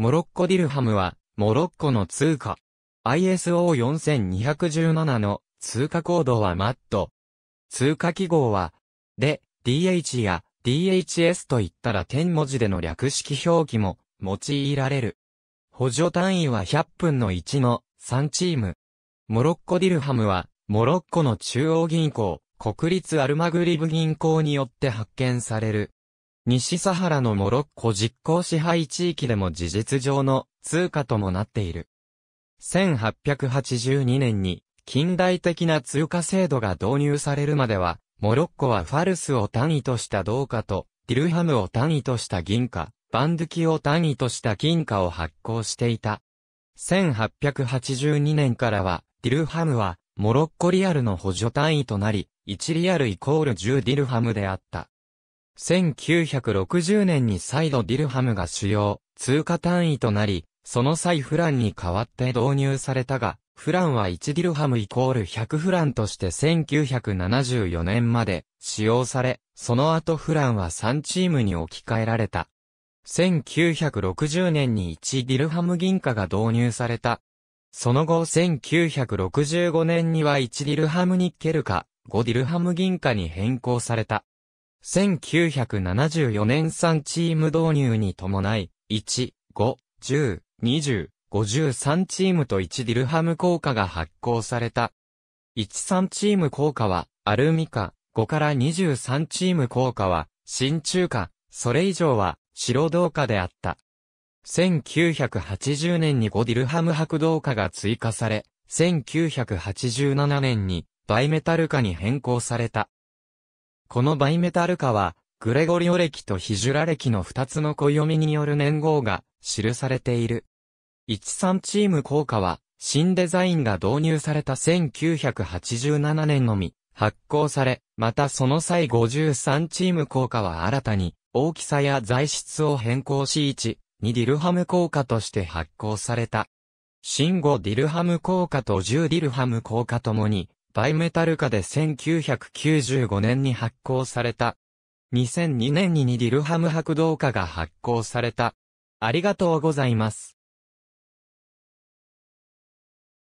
モロッコディルハムは、モロッコの通貨。ISO4217 の通貨コードは MAT。通貨記号は、で、DH や DHS といったら点文字での略式表記も用いられる。補助単位は100分の1の3チーム。モロッコディルハムは、モロッコの中央銀行、国立アルマグリブ銀行によって発見される、西サハラのモロッコ実効支配地域でも事実上の通貨ともなっている。1882年に近代的な通貨制度が導入されるまでは、モロッコはファルスを単位とした銅貨と、ディルハムを単位とした銀貨、バンドゥキを単位とした金貨を発行していた。1882年からは、ディルハムは、モロッコリアルの補助単位となり、1リアルイコール10ディルハムであった。1960年に再度ディルハムが主要、通貨単位となり、その際フランに代わって導入されたが、フランは1ディルハムイコール100フランとして1974年まで使用され、その後フランは3チームに置き換えられた。1960年に1ディルハム銀貨が導入された。その後1965年には1ディルハムニッケルか5ディルハム銀貨に変更された。1974年3チーム導入に伴い、1、5、10、20、53チームと1ディルハム効果が発行された。13チーム効果は、アルミ化、5から23チーム効果は、新中化、それ以上は、白銅貨であった。1980年に5ディルハム白銅貨が追加され、1987年にバイメタル化に変更された。このバイメタル化は、グレゴリオ歴とヒジュラ歴の二つの小読みによる年号が記されている。13チーム効果は、新デザインが導入された1987年のみ発行され、またその際53チーム効果は新たに大きさや材質を変更し1、2ディルハム効果として発行された。新5ディルハム効果と10ディルハム効果ともにバイメタル化で1995年に発行された。2002年にニディルハム博動化が発行された。ありがとうございます。